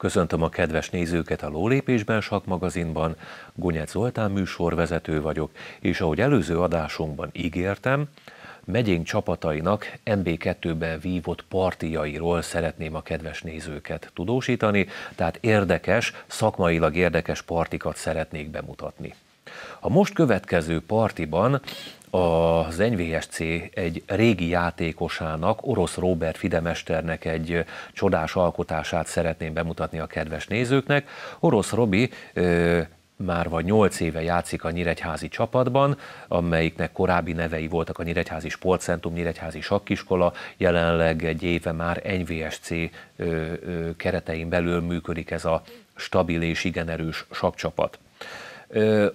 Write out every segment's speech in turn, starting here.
Köszöntöm a kedves nézőket a Lólépésben magazinban, Gonyec Zoltán műsorvezető vagyok, és ahogy előző adásunkban ígértem, megyénk csapatainak MB2-be vívott partijairól szeretném a kedves nézőket tudósítani, tehát érdekes, szakmailag érdekes partikat szeretnék bemutatni. A most következő partiban az NVSC egy régi játékosának, orosz Robert Fidemesternek egy csodás alkotását szeretném bemutatni a kedves nézőknek. Orosz Robi ö, már vagy 8 éve játszik a Nyíregyházi csapatban, amelyiknek korábbi nevei voltak a Nyíregyházi Sportcentrum, Nyíregyházi Sakkiskola, jelenleg egy éve már NVSC ö, ö, keretein belül működik ez a stabil és igen erős sakcsapat. Ö,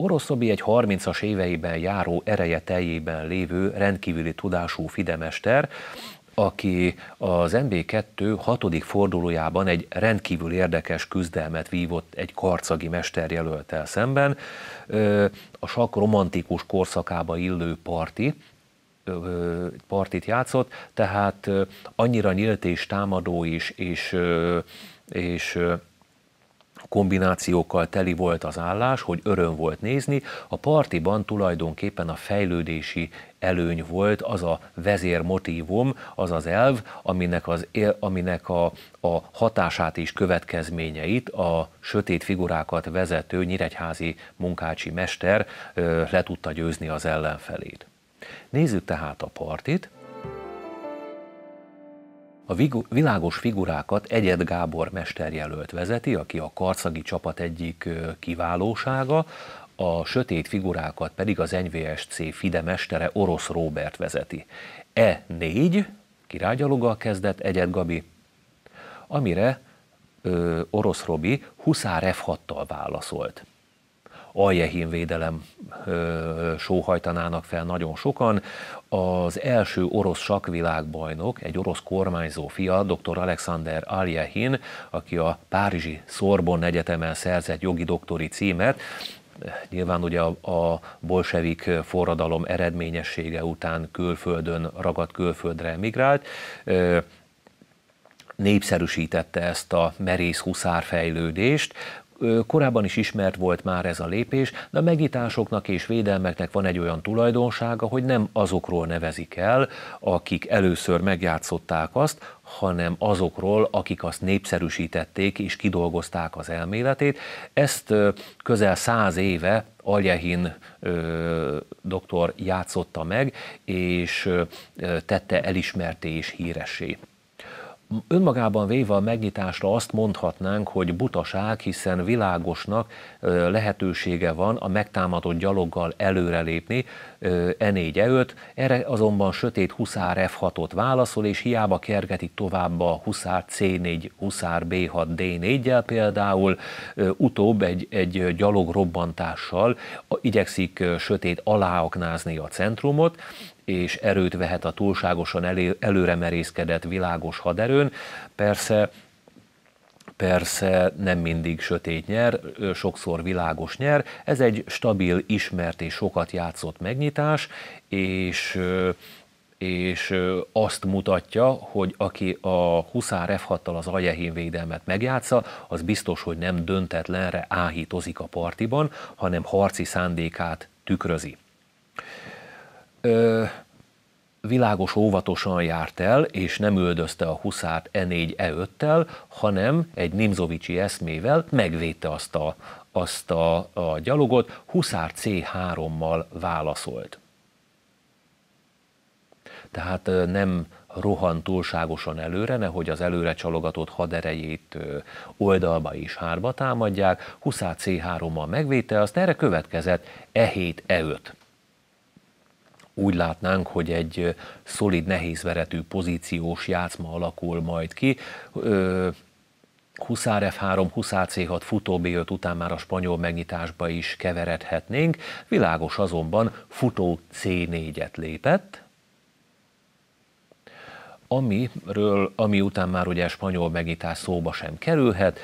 Oroszobi egy 30-as éveiben járó ereje teljében lévő rendkívüli tudású fidemester, aki az MB2 hatodik fordulójában egy rendkívül érdekes küzdelmet vívott egy karcagi mesterjelöltel szemben. A sak romantikus korszakába illő parti, partit játszott, tehát annyira nyílt és támadó is, és, és kombinációkkal teli volt az állás, hogy öröm volt nézni, a partiban tulajdonképpen a fejlődési előny volt, az a vezérmotívum, az az elv, aminek, az, aminek a, a hatását és következményeit a sötét figurákat vezető nyíregyházi munkácsi mester ö, le tudta győzni az ellenfelét. Nézzük tehát a partit, a világos figurákat Egyed Gábor mesterjelölt vezeti, aki a karcagi csapat egyik kiválósága, a sötét figurákat pedig az NVSC FIDE mestere Orosz Róbert vezeti. e négy királygyaloggal kezdett Egyed Gabi, amire ö, Orosz Robi Huszár f válaszolt aljehín védelem sóhajtanának fel nagyon sokan. Az első orosz sakvilágbajnok, egy orosz kormányzó fia, dr. Alexander Aljehin, aki a Párizsi Sorbonne Egyetemen szerzett jogi doktori címet, nyilván ugye a, a bolsevik forradalom eredményessége után külföldön, ragadt külföldre emigrált, népszerűsítette ezt a merész huszárfejlődést, korábban is ismert volt már ez a lépés, de a megnyitásoknak és védelmeknek van egy olyan tulajdonsága, hogy nem azokról nevezik el, akik először megjátszották azt, hanem azokról, akik azt népszerűsítették és kidolgozták az elméletét. Ezt közel száz éve Aljehin doktor játszotta meg, és tette elismerté és híressé önmagában véve a megnyitásra azt mondhatnánk, hogy butaság, hiszen világosnak lehetősége van a megtámadott gyaloggal előrelépni E4-E5, erre azonban sötét huszár F6-ot válaszol, és hiába kergetik tovább a huszár C4, huszár B6, D4-jel például, utóbb egy, egy gyalog robbantással igyekszik sötét aláaknázni a centrumot, és erőt vehet a túlságosan elő, előre merészkedett világos haderőn. Persze persze nem mindig sötét nyer, sokszor világos nyer. Ez egy stabil, ismert és sokat játszott megnyitás, és és azt mutatja, hogy aki a Huszár f az ajehin védelmet megjátsza, az biztos, hogy nem döntetlenre áhítozik a partiban, hanem harci szándékát tükrözi világos óvatosan járt el, és nem üldözte a huszát E4-E5-tel, hanem egy Nimzovicsi eszmével megvédte azt a, azt a, a gyalogot, huszár C3-mal válaszolt. Tehát nem rohan túlságosan előre, nehogy az előre csalogatott haderejét oldalba is hárba támadják, Huszár C3-mal megvédte, azt erre következett E7-E5 úgy látnánk, hogy egy szolid, nehéz veretű pozíciós játszma alakul majd ki. Huszár F3, Huszár C6, futó B5 után már a spanyol megnyitásba is keveredhetnénk. Világos azonban futó C4-et lépett, amiről, ami után már ugye a spanyol megnyitás szóba sem kerülhet.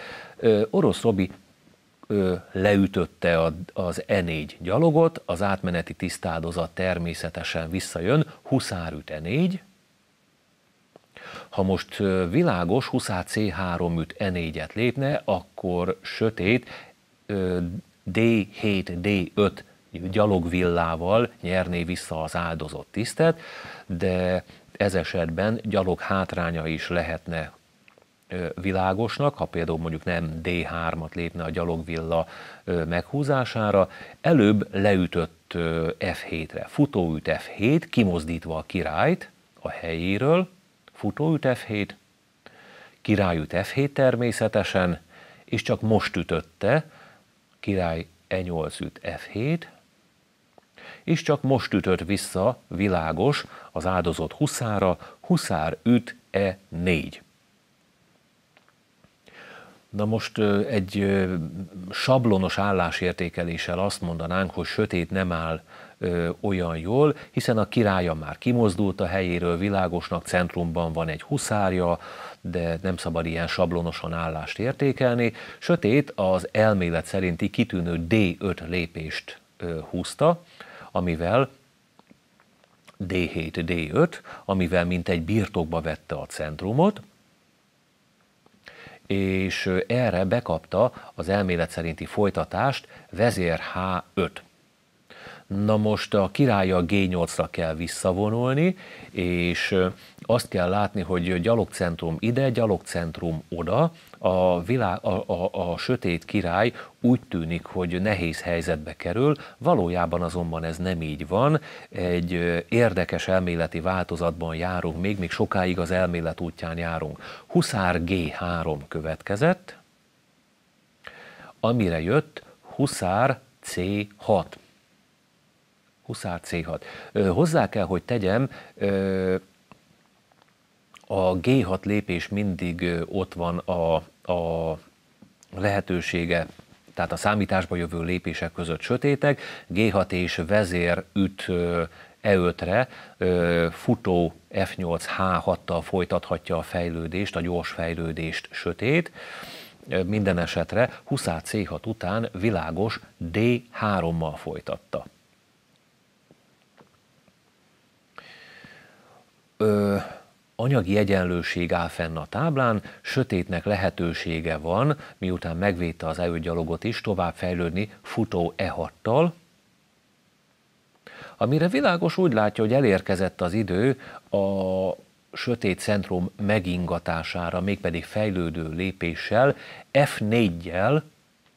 Orosz Robi leütötte a, az E4 gyalogot, az átmeneti tisztádozat természetesen visszajön, Huszár üt E4, ha most világos Huszár C3 üt E4-et lépne, akkor sötét D7, D5 gyalogvillával nyerné vissza az áldozott tisztet, de ez esetben gyalog hátránya is lehetne világosnak, ha például mondjuk nem D3-at lépne a gyalogvilla meghúzására, előbb leütött F7-re. Futóüt F7, kimozdítva a királyt a helyéről, futóüt F7, királyüt F7 természetesen, és csak most ütötte, király E8 üt F7, és csak most ütött vissza világos az áldozott huszára, huszár üt E4. Na most egy sablonos állásértékeléssel azt mondanánk, hogy sötét nem áll olyan jól, hiszen a királya már kimozdult a helyéről, világosnak centrumban van egy huszárja, de nem szabad ilyen sablonosan állást értékelni. Sötét az elmélet szerinti kitűnő D5 lépést húzta, amivel D7, D5, amivel mint egy birtokba vette a centrumot, és erre bekapta az elmélet szerinti folytatást vezér H5. Na most a királya G8-ra kell visszavonulni, és azt kell látni, hogy gyalogcentrum ide, gyalogcentrum oda, a, világ, a, a, a sötét király úgy tűnik, hogy nehéz helyzetbe kerül, valójában azonban ez nem így van. Egy érdekes elméleti változatban járunk, még, még sokáig az elmélet útján járunk. Huszár G3 következett, amire jött Huszár C6. Huszár C6. Hozzá kell, hogy tegyem, a G6 lépés mindig ott van a, a lehetősége, tehát a számításba jövő lépések között sötétek, G6 és vezér üt E5-re, futó F8 H6-tal folytathatja a fejlődést, a gyors fejlődést sötét, minden esetre Huszá C6 után világos D3-mal folytatta. Ö, anyagi egyenlőség áll fenn a táblán, sötétnek lehetősége van, miután megvédte az előgyalogot is, tovább fejlődni futó e 6 amire világos úgy látja, hogy elérkezett az idő a sötét centrum megingatására, mégpedig fejlődő lépéssel, F4-jel,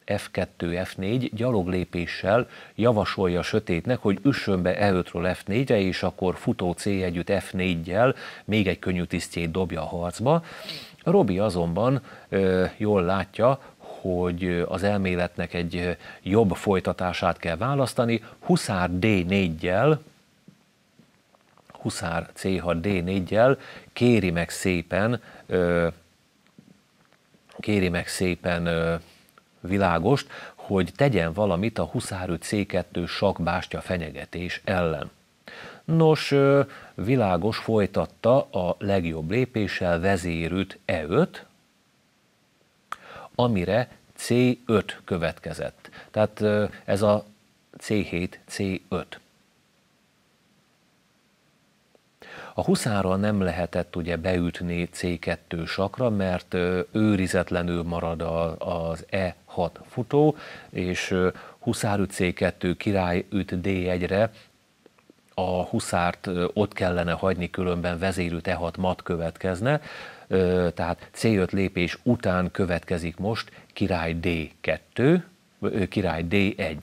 F2, F4 gyaloglépéssel javasolja a sötétnek, hogy üssön be E5-ről F4-re, és akkor futó C együtt f 4 gyel még egy könnyű tisztjét dobja a harcba. Robi azonban ö, jól látja, hogy az elméletnek egy jobb folytatását kell választani. Huszár D4-jel, Huszár C6 D4-jel kéri meg szépen, ö, kéri meg szépen ö, világost, hogy tegyen valamit a Huszárű C2 sakbástya fenyegetés ellen. Nos, világos folytatta a legjobb lépéssel vezérült E5, amire C5 következett. Tehát ez a C7, C5. A huszára nem lehetett ugye beütni C2 sakra, mert őrizetlenül marad az E6 futó, és huszár C2, király üt D1-re, a huszárt ott kellene hagyni, különben vezérű E6 mat következne, tehát C5 lépés után következik most király D2, király D1.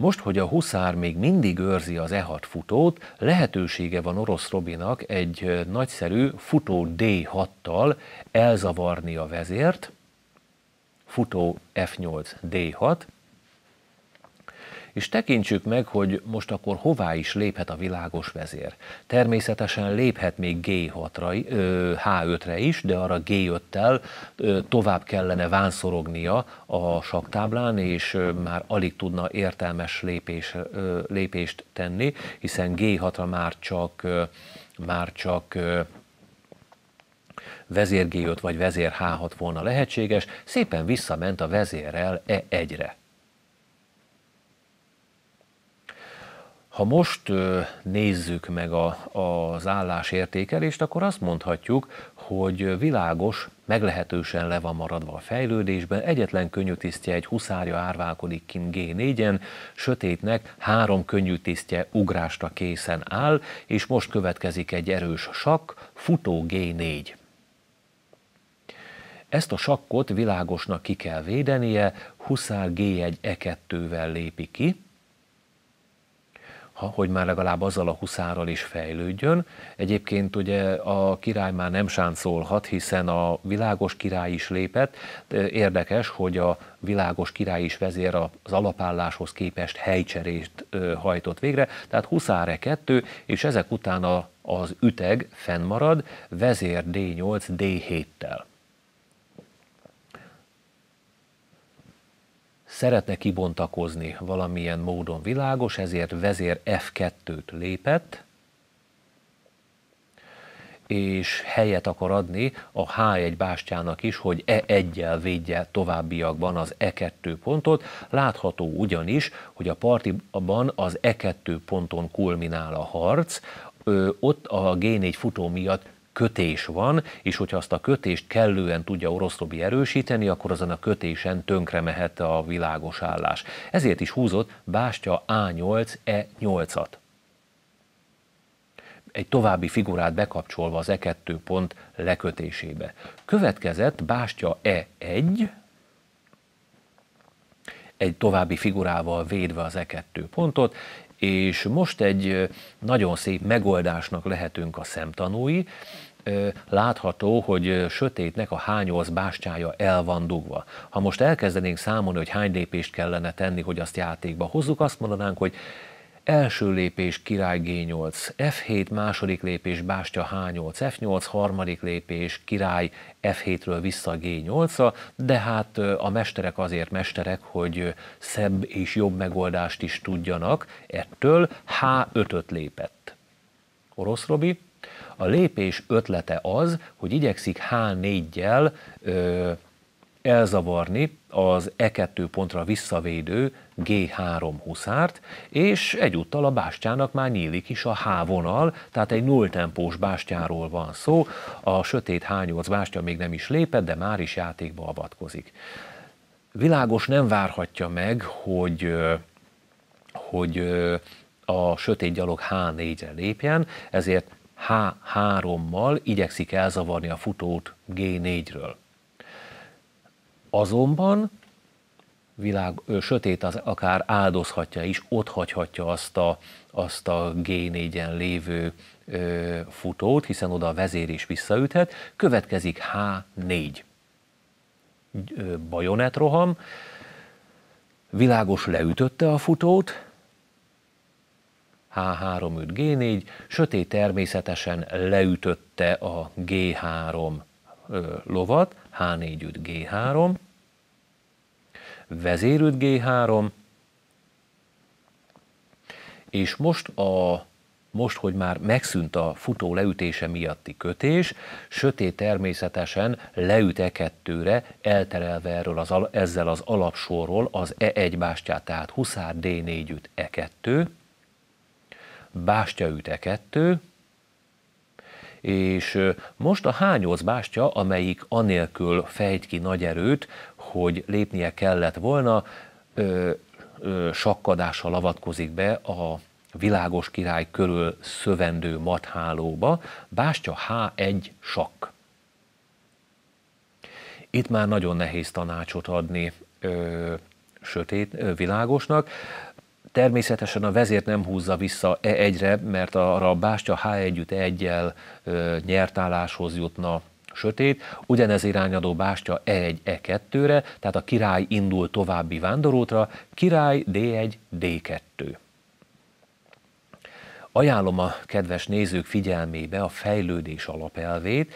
Most, hogy a Huszár még mindig őrzi az E6 futót, lehetősége van orosz Robinak egy nagyszerű futó D6-tal elzavarni a vezért, futó F8 D6, és tekintsük meg, hogy most akkor hová is léphet a világos vezér. Természetesen léphet még G6-ra, H5-re is, de arra G5-tel tovább kellene vánszorognia a saktáblán, és már alig tudna értelmes lépés, lépést tenni, hiszen G6-ra már csak, már csak vezér G5 vagy vezér H6 volna lehetséges, szépen visszament a vezérrel E1-re. Ha most nézzük meg a, az állásértékelést, akkor azt mondhatjuk, hogy világos, meglehetősen le van maradva a fejlődésben, egyetlen tisztje egy huszárja árválkodik kint G4-en, sötétnek három tisztje ugrásra készen áll, és most következik egy erős sakk, futó G4. Ezt a sakkot világosnak ki kell védenie, huszár G1 E2-vel e lépi ki, hogy már legalább azzal a huszárral is fejlődjön. Egyébként ugye a király már nem sáncolhat, hiszen a világos király is lépett. Érdekes, hogy a világos király is vezér az alapálláshoz képest helycserést hajtott végre, tehát huszáre kettő, és ezek után a, az üteg fennmarad, vezér D8 D7-tel. szeretne kibontakozni valamilyen módon világos, ezért vezér F2-t lépett, és helyet akar adni a H1 bástyának is, hogy E1-jel védje továbbiakban az E2 pontot. Látható ugyanis, hogy a partiban az E2 ponton kulminál a harc, ott a G4 futó miatt kötés van, és hogyha azt a kötést kellően tudja oroszlobi erősíteni, akkor azon a kötésen tönkre mehet a világos állás. Ezért is húzott Bástya A8-E8-at egy további figurát bekapcsolva az E2 pont lekötésébe. Következett Bástya E1, egy további figurával védve az E2 pontot, és most egy nagyon szép megoldásnak lehetünk a szemtanúi, látható, hogy sötétnek a hányolc bástyája el van dugva. Ha most elkezdenénk számolni, hogy hány lépést kellene tenni, hogy azt játékba hozzuk, azt mondanánk, hogy első lépés király G8, F7 második lépés bástya H8, F8 harmadik lépés király F7-ről vissza G8-ra, de hát a mesterek azért mesterek, hogy szebb és jobb megoldást is tudjanak, ettől H5-öt lépett. Orosz Robi, a lépés ötlete az, hogy igyekszik h 4 gyel ö, elzavarni az E2 pontra visszavédő G3 huszárt, és egyúttal a bástyának már nyílik is a H vonal, tehát egy nulltempós bástyáról van szó, a sötét H8 bástya még nem is lépett, de már is játékba avatkozik. Világos nem várhatja meg, hogy, hogy a sötét gyalog H4-re lépjen, ezért H3-mal igyekszik elzavarni a futót G4-ről. Azonban világ, ő, sötét az akár áldozhatja is, ott hagyhatja azt a, azt a G4-en lévő ö, futót, hiszen oda a vezér is visszaüthet. Következik H4. Bajonet roham, világos leütötte a futót, H3-5 G4, sötét természetesen leütötte a G3 lovat, H4-5 G3, vezérült G3, és most a most, hogy már megszűnt a futó leütése miatti kötés, sötét természetesen leüt E2-re, elterelve erről az, ezzel az alapsorról az E1 bástyát, tehát Huszár D4-üt E2, bástyaüte kettő, és most a H8 bástya, amelyik anélkül fejt ki nagy erőt, hogy lépnie kellett volna, ö, ö, sakkadással avatkozik be a világos király körül szövendő mathálóba, bástya H1 sakk. Itt már nagyon nehéz tanácsot adni ö, sötét, ö, világosnak. Természetesen a vezért nem húzza vissza E1-re, mert arra a bástya H együtt egyel nyertáláshoz jutna sötét, ugyanez irányadó bástya E1, E2-re, e tehát a király indul további vándorútra, király D1, D2. Ajánlom a kedves nézők figyelmébe a fejlődés alapelvét.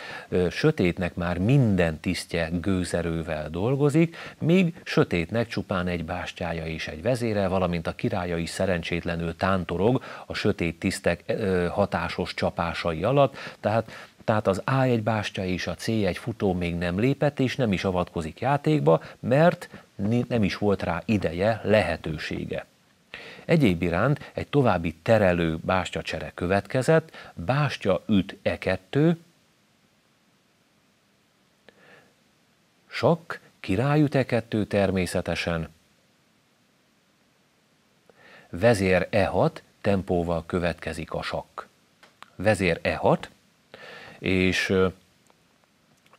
Sötétnek már minden tisztje gőzerővel dolgozik, míg sötétnek csupán egy bástyája és egy vezére, valamint a királya is szerencsétlenül tántorog a sötét tisztek hatásos csapásai alatt, tehát tehát az A1 bástya és a C1 futó még nem lépett, és nem is avatkozik játékba, mert nem is volt rá ideje, lehetősége. Egyéb iránt egy további terelő bástya csere következett, bástya üt E2, sakk, király üt E2 természetesen, vezér E6 tempóval következik a sakk. Vezér E6, és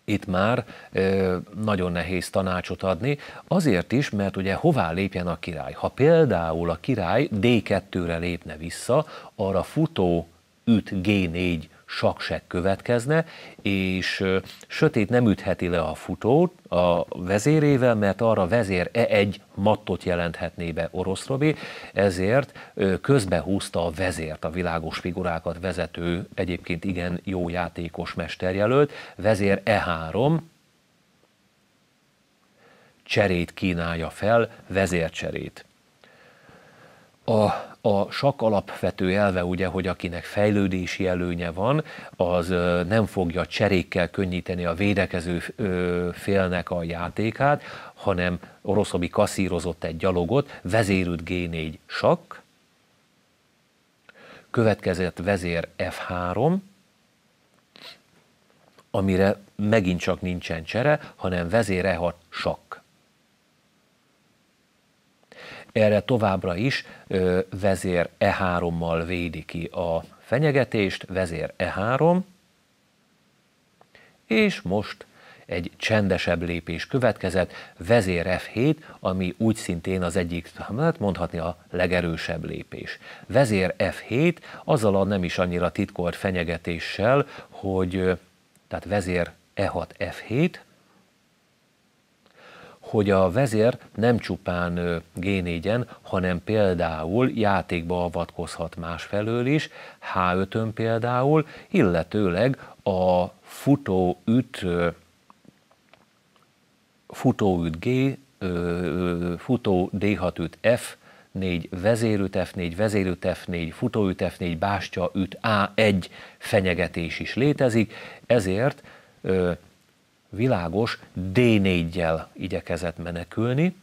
itt már ö, nagyon nehéz tanácsot adni, azért is, mert ugye hová lépjen a király? Ha például a király D2-re lépne vissza, arra futó üt G4 saksek következne, és sötét nem ütheti le a futót a vezérével, mert arra vezér E1 mattot jelenthetné be orosz Robi, ezért közbehúzta a vezért, a világos figurákat vezető, egyébként igen jó játékos mesterjelölt, vezér E3, cserét kínálja fel, vezércserét a, a sak alapvető elve ugye, hogy akinek fejlődési előnye van, az nem fogja cserékkel könnyíteni a védekező félnek a játékát, hanem oroszobi kaszírozott egy gyalogot, vezérült G4 sak, következett vezér F3, amire megint csak nincsen csere, hanem vezér E6 sak erre továbbra is ö, vezér E3-mal védi ki a fenyegetést, vezér E3, és most egy csendesebb lépés következett, vezér F7, ami úgy szintén az egyik, hát mondhatni a legerősebb lépés. Vezér F7 azzal a nem is annyira titkolt fenyegetéssel, hogy tehát vezér E6 F7, hogy a vezér nem csupán g hanem például játékba avatkozhat másfelől is, H5-ön például, illetőleg a futó üt, futó üt G, futó D6 üt F, 4 vezérüt F4, vezérüt F4, futóüt F4, bástya üt A1 fenyegetés is létezik, ezért világos D4-jel igyekezett menekülni,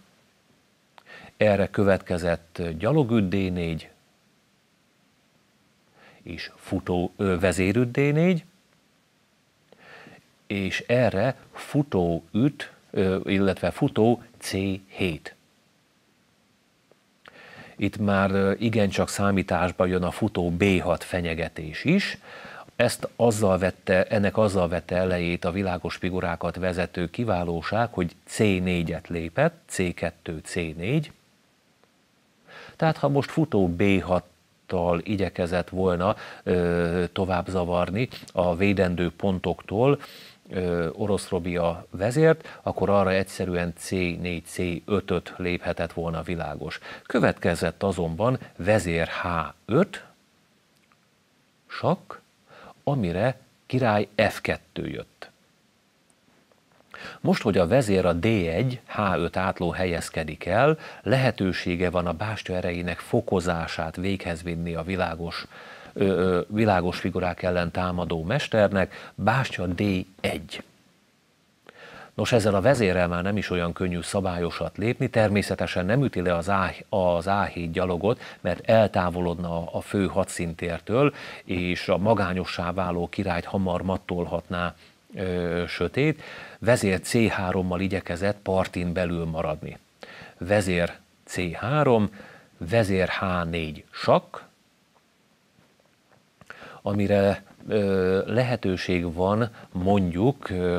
erre következett gyalogű D4 és futó ö, D4, és erre futó üt, ö, illetve futó C7. Itt már igencsak számításba jön a futó B6 fenyegetés is, ezt azzal vette, ennek azzal vette elejét a világos figurákat vezető kiválóság, hogy C4-et lépett, C2, C4. Tehát ha most futó B6-tal igyekezett volna ö, tovább zavarni a védendő pontoktól ö, orosz Robia vezért, akkor arra egyszerűen C4, C5-öt léphetett volna világos. Következett azonban vezér H5, sakk, amire király F2 jött. Most, hogy a vezér a D1, H5 átló helyezkedik el, lehetősége van a bástya erejének fokozását véghez vinni a világos, ö, ö, világos figurák ellen támadó mesternek, bástya D1. Nos, ezzel a vezérrel már nem is olyan könnyű szabályosat lépni, természetesen nem üti le az, A7 gyalogot, mert eltávolodna a fő hadszintértől, és a magányossá váló királyt hamar mattolhatná ö, sötét. Vezér C3-mal igyekezett partin belül maradni. Vezér C3, vezér H4 sakk, amire ö, lehetőség van mondjuk ö,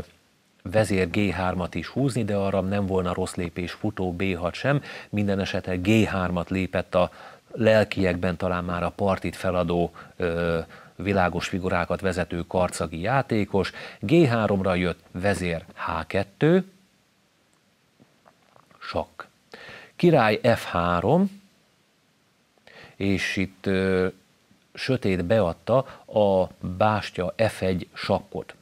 vezér G3-at is húzni, de arra nem volna rossz lépés futó B6 sem, minden esetre G3-at lépett a lelkiekben talán már a partit feladó ö, világos figurákat vezető karcagi játékos. G3-ra jött vezér H2, sakk. Király F3, és itt ö, sötét beadta a bástya F1 sakkot.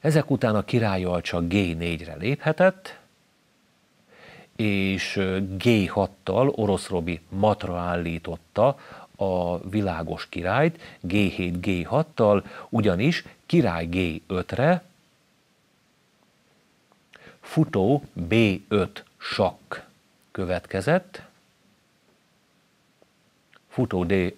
Ezek után a királyjal csak G4-re léphetett, és G6-tal orosz Robi matra állította a világos királyt, G7-G6-tal, ugyanis király G5-re futó B5 sakk következett, futó D,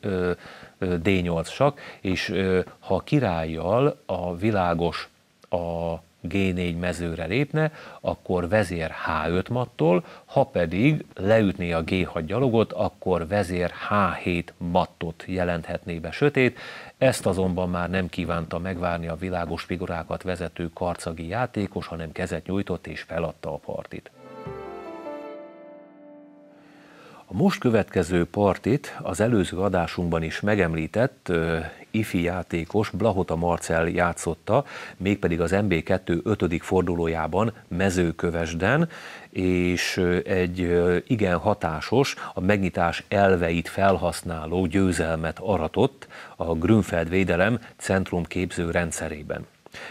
D8 sakk, és ha a királlyal a világos a G4 mezőre lépne, akkor vezér H5 mattól, ha pedig leütné a G6 gyalogot, akkor vezér H7 mattot jelenthetné be sötét. Ezt azonban már nem kívánta megvárni a világos figurákat vezető karcagi játékos, hanem kezet nyújtott és feladta a partit. A most következő partit az előző adásunkban is megemlített ifi játékos Blahota Marcel játszotta, mégpedig az MB2 ötödik fordulójában mezőkövesden, és egy igen hatásos, a megnyitás elveit felhasználó győzelmet aratott a Grünfeld védelem centrumképző rendszerében.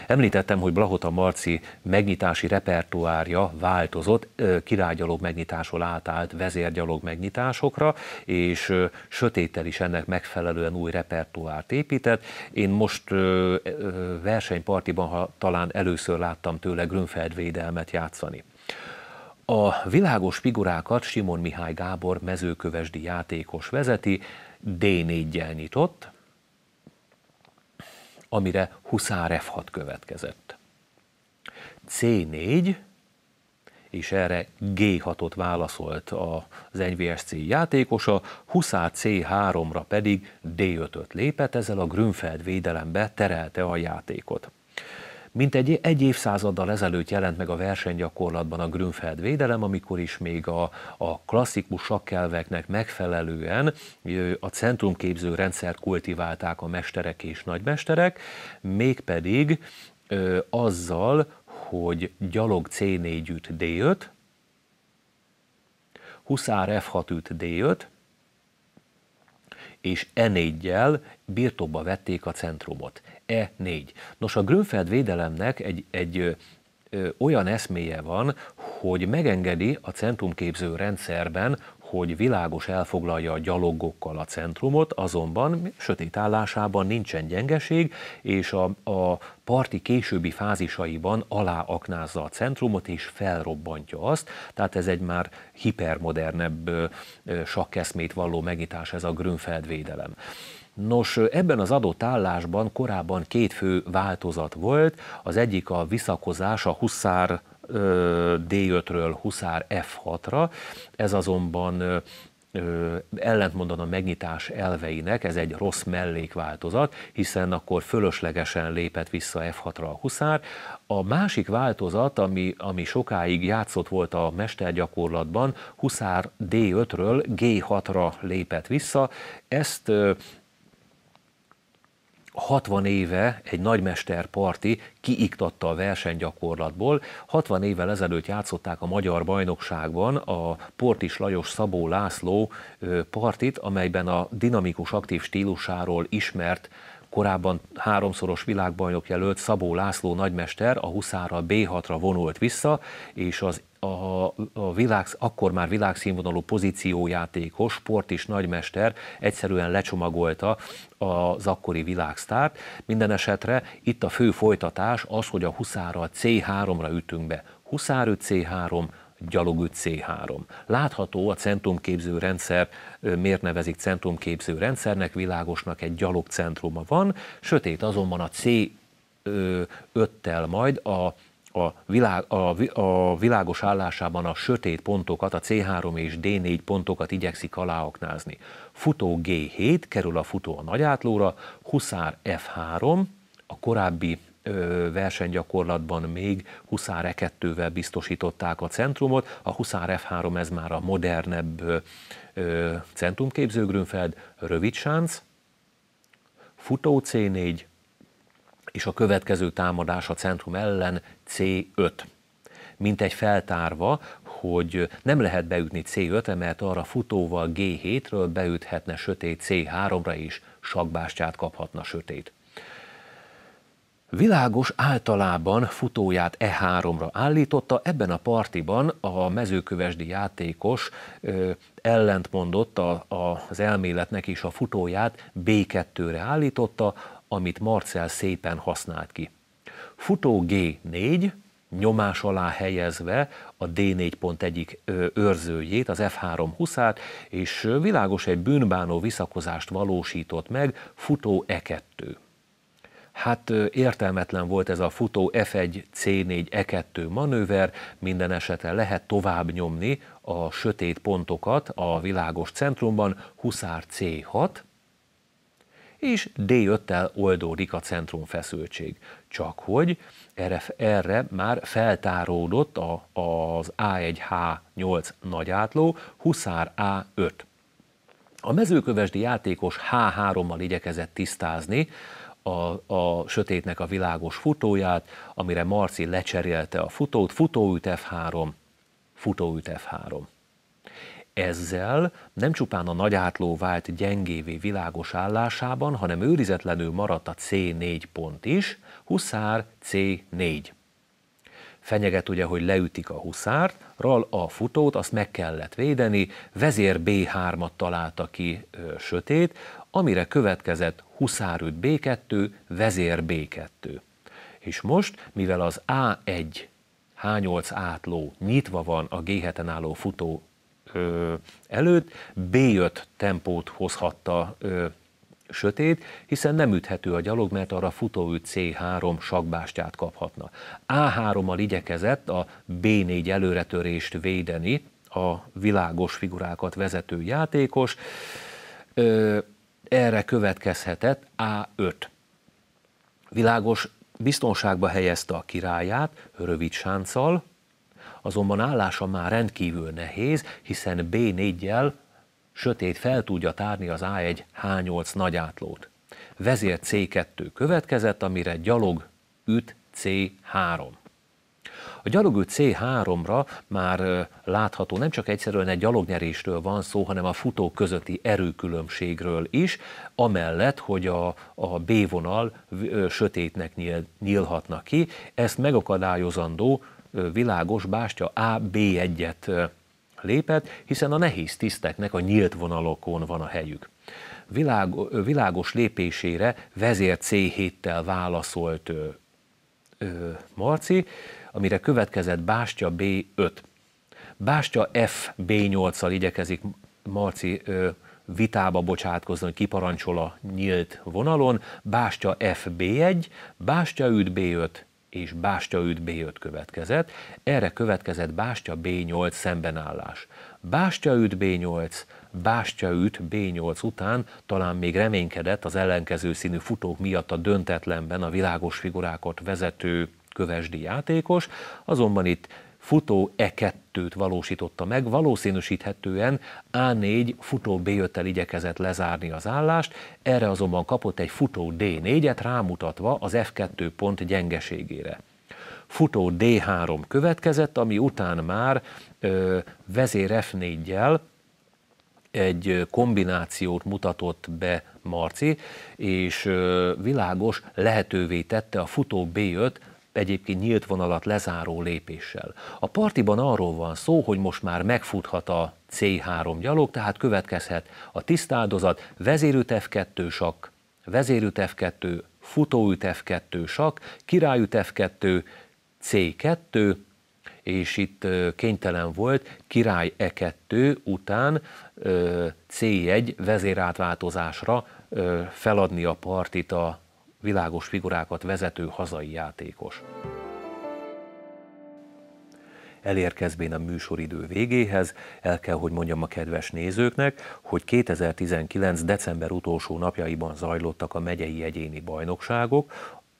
Említettem, hogy Blahota Marci megnyitási repertoárja változott, királygyalog megnyitásról átállt vezérgyalog megnyitásokra, és Sötétel is ennek megfelelően új repertoárt épített. Én most versenypartiban ha talán először láttam tőle Grünfeld védelmet játszani. A világos figurákat Simon Mihály Gábor mezőkövesdi játékos vezeti, D4-jel nyitott, amire Huszár F6 következett. C4, és erre G6-ot válaszolt az NVSC játékosa, Huszár C3-ra pedig D5-öt lépett, ezzel a Grünfeld védelembe terelte a játékot. Mint egy, egy évszázaddal ezelőtt jelent meg a versenygyakorlatban a Grünfeld védelem, amikor is még a, a klasszikus sakkelveknek megfelelően a centrumképző rendszert kultiválták a mesterek és nagymesterek, mégpedig ö, azzal, hogy gyalog C4 üt D5, huszár F6 üt D5, és E4-jel birtokba vették a centrumot. E4. Nos, a Grünfeld védelemnek egy, egy ö, ö, olyan eszméje van, hogy megengedi a centrumképző rendszerben, hogy világos elfoglalja a gyalogokkal a centrumot, azonban sötét állásában nincsen gyengeség, és a, a parti későbbi fázisaiban aláaknázza a centrumot és felrobbantja azt, tehát ez egy már hipermodernebb sakkeszmét valló megnyitás ez a Grünfeld védelem. Nos, ebben az adott állásban korábban két fő változat volt, az egyik a visszakozás a Huszár D5-ről Huszár F6-ra, ez azonban ellentmondan a megnyitás elveinek, ez egy rossz mellékváltozat, hiszen akkor fölöslegesen lépett vissza F6-ra a huszár. A másik változat, ami, ami sokáig játszott volt a mestergyakorlatban, huszár D5-ről G6-ra lépett vissza, ezt 60 éve egy nagymester parti kiiktatta a versenygyakorlatból. 60 évvel ezelőtt játszották a Magyar Bajnokságban a Portis Lajos Szabó László partit, amelyben a dinamikus aktív stílusáról ismert korábban háromszoros világbajnok jelölt Szabó László nagymester a Huszára B6-ra vonult vissza, és az a, a világ, akkor már világszínvonalú pozíciójátékos, sport és nagymester egyszerűen lecsomagolta az akkori világsztárt. Minden esetre itt a fő folytatás az, hogy a Huszára C3-ra ütünk be. Huszár 5 C3, gyalogügy C3. Látható a centrumképző rendszer, miért nevezik centrumképző rendszernek, világosnak egy gyalog centruma van, sötét azonban a C5-tel majd a a, világ, a, a világos állásában a sötét pontokat, a C3 és D4 pontokat igyekszik aláoknázni. Futó G7 kerül a futó a nagyátlóra, Huszár F3, a korábbi ö, versenygyakorlatban még Huszár E2-vel biztosították a centrumot, a Huszár F3 ez már a modernebb ö, centrumképzőgrünfeld, rövid sánc, futó C4, és a következő támadás a centrum ellen C5. Mint egy feltárva, hogy nem lehet beütni C5-re, mert arra futóval G7-ről beüthetne sötét C3-ra is, sakbástyát kaphatna sötét. Világos általában futóját E3-ra állította, ebben a partiban a mezőkövesdi játékos ö, ellentmondott a, a, az elméletnek is a futóját B2-re állította, amit Marcel szépen használt ki. Futó G4, nyomás alá helyezve a D4 egyik őrzőjét, az F3 huszát, és világos egy bűnbánó visszakozást valósított meg, futó E2. Hát értelmetlen volt ez a futó F1, C4, E2 manőver, minden esetre lehet tovább nyomni a sötét pontokat a világos centrumban, huszár C6, és D5-tel oldódik a feszültség, Csak hogy erre, erre már feltáródott a, az A1H8 átló, Huszár A5. A mezőkövesdi játékos H3-mal igyekezett tisztázni a, a sötétnek a világos futóját, amire Marci lecserélte a futót, futóüt F3, futóüt F3. Ezzel nem csupán a átló vált gyengévé világos állásában, hanem őrizetlenül maradt a C4 pont is, Huszár C4. Fenyeget ugye, hogy leütik a huszárt, ral a futót, azt meg kellett védeni, vezér B3-at találta ki ö, sötét, amire következett huszárüt B2, vezér B2. És most, mivel az A1 H8 átló nyitva van a G7-en álló futó előtt, B5 tempót hozhatta sötét, hiszen nem üthető a gyalog, mert arra futóű C3 sakbástyát kaphatna. A3-mal igyekezett a B4 előretörést védeni a világos figurákat vezető játékos, erre következhetett A5. Világos biztonságba helyezte a királyát, rövid sánccal, azonban állása már rendkívül nehéz, hiszen B4-jel sötét fel tudja tárni az A1 H8 nagyátlót. Vezér C2 következett, amire gyalog üt C3. A gyalogű C3-ra már látható nem csak egyszerűen egy gyalognyerésről van szó, hanem a futó közötti erőkülönbségről is, amellett, hogy a, a B vonal sötétnek nyíl, nyílhatna ki, ezt megakadályozandó világos bástya A, B egyet lépett, hiszen a nehéz tiszteknek a nyílt vonalokon van a helyük. Világ, világos lépésére vezér C7-tel válaszolt ö, ö, Marci, amire következett Bástya B5. Bástya F B8-al igyekezik Marci ö, vitába bocsátkozni, hogy kiparancsol a nyílt vonalon, Bástya F B1, Bástya üt B5, és Bástya üt B5 következett, erre következett Bástya B8 szembenállás. Bástya üt B8, Bástya üt B8 után talán még reménykedett az ellenkező színű futók miatt a döntetlenben a világos figurákat vezető kövesdi játékos, azonban itt futó E2-t valósította meg, valószínűsíthetően A4 futó B5-tel igyekezett lezárni az állást, erre azonban kapott egy futó D4-et, rámutatva az F2 pont gyengeségére futó D3 következett, ami után már ö, vezér F4-jel egy kombinációt mutatott be Marci, és ö, világos lehetővé tette a futó B5 egyébként nyílt vonalat lezáró lépéssel. A partiban arról van szó, hogy most már megfuthat a C3 gyalog, tehát következhet a tisztáldozat, vezérüt F2 sak, vezérüt F2, futóüt F2 sak, királyüt F2, C2, és itt kénytelen volt király E2 után C1 vezérátváltozásra feladni a partit a világos figurákat vezető hazai játékos. Elérkezvén a műsoridő végéhez, el kell, hogy mondjam a kedves nézőknek, hogy 2019. december utolsó napjaiban zajlottak a megyei egyéni bajnokságok,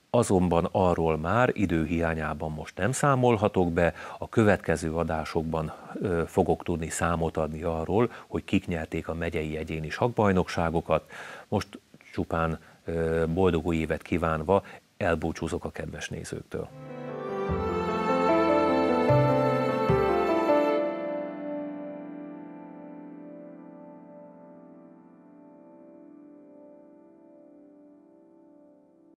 azonban arról már időhiányában most nem számolhatok be, a következő adásokban ö, fogok tudni számot adni arról, hogy kik nyerték a megyei egyéni sakbajnokságokat. Most csupán boldog új évet kívánva elbúcsúzok a kedves nézőktől.